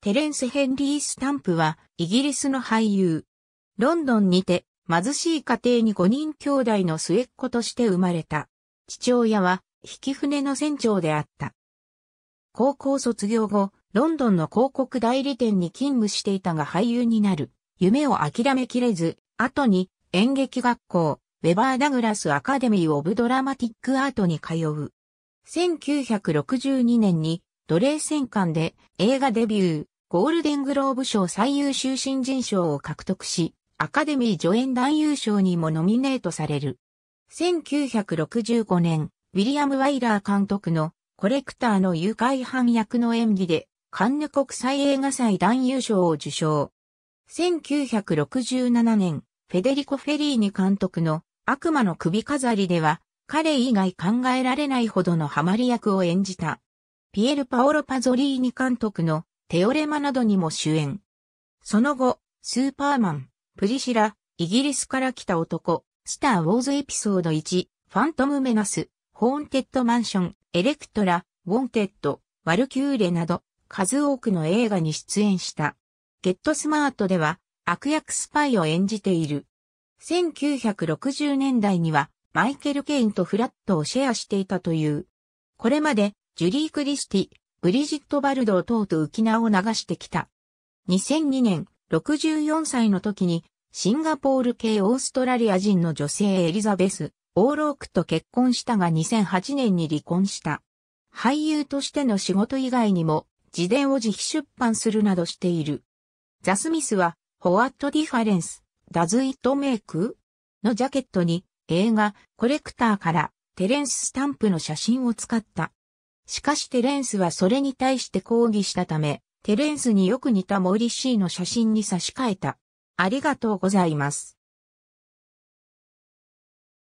テレンス・ヘンリー・スタンプは、イギリスの俳優。ロンドンにて、貧しい家庭に5人兄弟の末っ子として生まれた。父親は、引き船の船長であった。高校卒業後、ロンドンの広告代理店に勤務していたが俳優になる。夢を諦めきれず、後に演劇学校、ウェバー・ダグラス・アカデミー・オブ・ドラマティック・アートに通う。1962年に奴隷戦艦で映画デビュー、ゴールデングローブ賞最優秀新人賞を獲得し、アカデミー助演男優賞にもノミネートされる。1965年、ウィリアム・ワイラー監督のコレクターの誘拐犯役の演技で、カンヌ国際映画祭男優賞を受賞。1967年、フェデリコ・フェリーニ監督の悪魔の首飾りでは、彼以外考えられないほどのハマり役を演じた。ピエル・パオロ・パゾリーニ監督のテオレマなどにも主演。その後、スーパーマン、プリシラ、イギリスから来た男、スター・ウォーズエピソード1、ファントム・メナス、ホーンテッド・マンション、エレクトラ、ウォンテッド、ワルキューレなど、数多くの映画に出演した。ゲットスマートでは、悪役スパイを演じている。1960年代には、マイケル・ケインとフラットをシェアしていたという。これまで、ジュリー・クリスティ、ブリジット・バルドー等と浮き名を流してきた。2002年、64歳の時に、シンガポール系オーストラリア人の女性エリザベス、オーロークと結婚したが2008年に離婚した。俳優としての仕事以外にも、自伝を自費出版するなどしている。ザ・スミスは、ホワット・ディファレンス、ダズ・イット・メイクのジャケットに、映画、コレクターから、テレンス・スタンプの写真を使った。しかしテレンスはそれに対して抗議したため、テレンスによく似たモリッシーの写真に差し替えた。ありがとうございます。